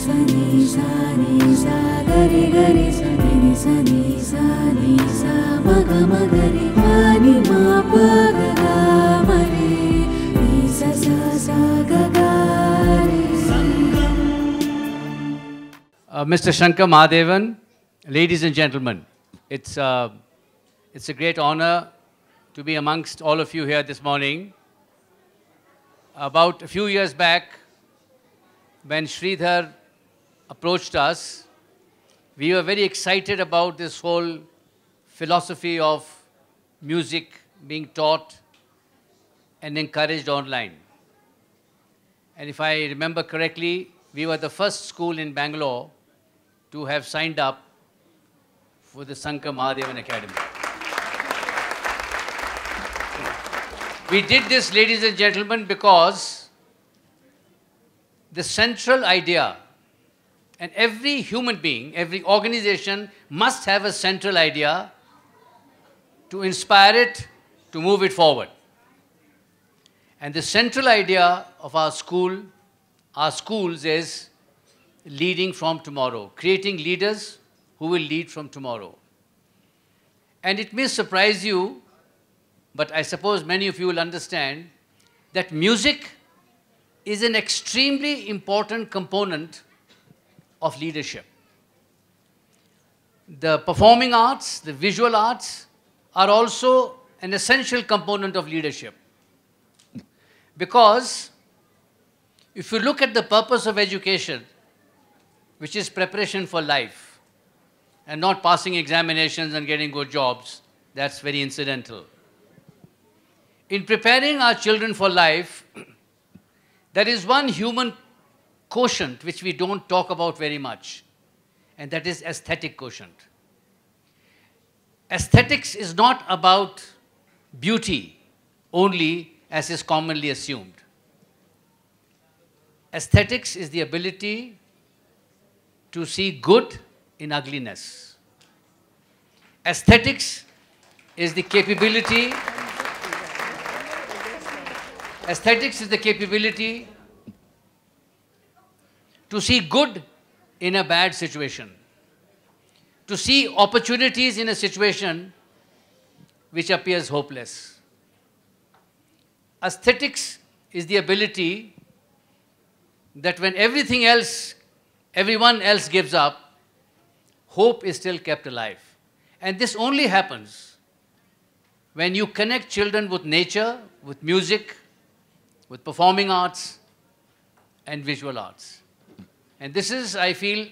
Uh, Mr. Shankar Mahadevan, ladies and gentlemen, it's, uh, it's a great honor to be amongst all of you here this morning. About a few years back, when Sridhar approached us, we were very excited about this whole philosophy of music being taught and encouraged online. And if I remember correctly, we were the first school in Bangalore to have signed up for the Sankar Mahadevan Academy. We did this, ladies and gentlemen, because the central idea and every human being, every organization must have a central idea to inspire it, to move it forward. And the central idea of our school, our schools is leading from tomorrow, creating leaders who will lead from tomorrow. And it may surprise you, but I suppose many of you will understand that music is an extremely important component of leadership. The performing arts, the visual arts, are also an essential component of leadership. Because if you look at the purpose of education, which is preparation for life, and not passing examinations and getting good jobs, that's very incidental. In preparing our children for life, there is one human quotient, which we don't talk about very much, and that is aesthetic quotient. Aesthetics is not about beauty only as is commonly assumed. Aesthetics is the ability to see good in ugliness. Aesthetics is the capability. Aesthetics is the capability to see good in a bad situation, to see opportunities in a situation which appears hopeless. Aesthetics is the ability that when everything else, everyone else gives up, hope is still kept alive. And this only happens when you connect children with nature, with music, with performing arts, and visual arts. And this is, I feel,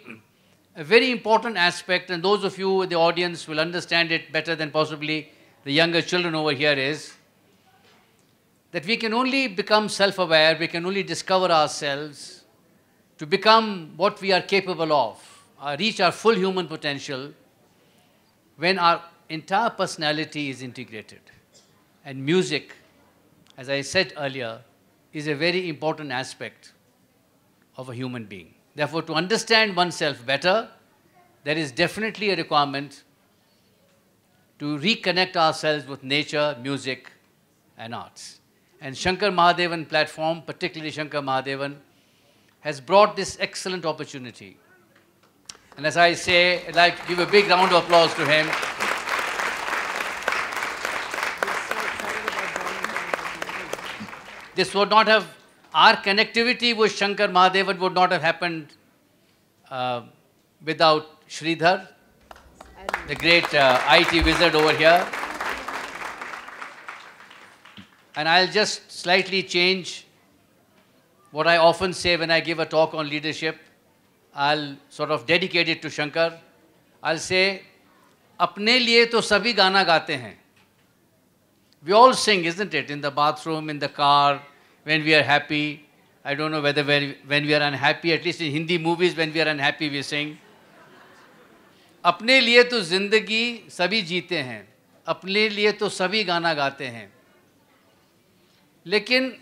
a very important aspect, and those of you, in the audience, will understand it better than possibly the younger children over here is, that we can only become self-aware, we can only discover ourselves to become what we are capable of, uh, reach our full human potential, when our entire personality is integrated. And music, as I said earlier, is a very important aspect of a human being. Therefore, to understand oneself better, there is definitely a requirement to reconnect ourselves with nature, music, and arts. And Shankar Mahadevan platform, particularly Shankar Mahadevan, has brought this excellent opportunity. And as I say, I'd like to give a big round of applause to him. This would not have our connectivity with Shankar Mahadevan would not have happened uh, without Sridhar, the great uh, IT wizard over here. And I'll just slightly change what I often say when I give a talk on leadership. I'll sort of dedicate it to Shankar. I'll say, अपने लिए तो सभी गाना गाते हैं. We all sing, isn't it? In the bathroom, in the car, when we are happy. I don't know whether when we are unhappy, at least in Hindi movies, when we are unhappy, we sing. अपने लिए तो ज़िंदगी सभी जीते हैं अपने लिए तो सभी गाना गाते हैं लेकिन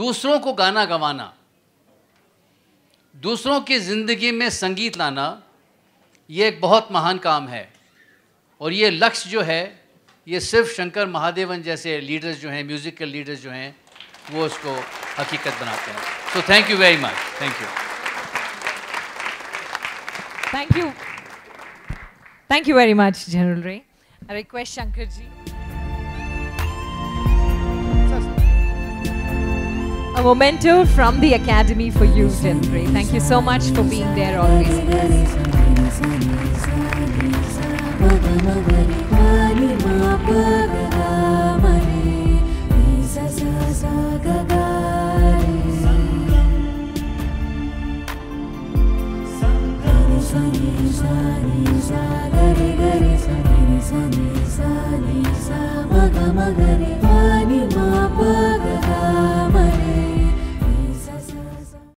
दूसरों को गाना गवाना दूसरों की ज़िंदगी में संगीत लाना ये एक बहुत महान काम है और ये लक्ष्य जो है ये सिर्फ शंकर महादेवन जैसे लीडर्स जो हैं म्यूज़िकल लीडर्स जो हैं वो उसको हकीकत बनाते हैं so thank you very much thank you thank you thank you very much general रे request Shankar ji A memento from the Academy for you, General Ray. Thank you so much for being there always with us.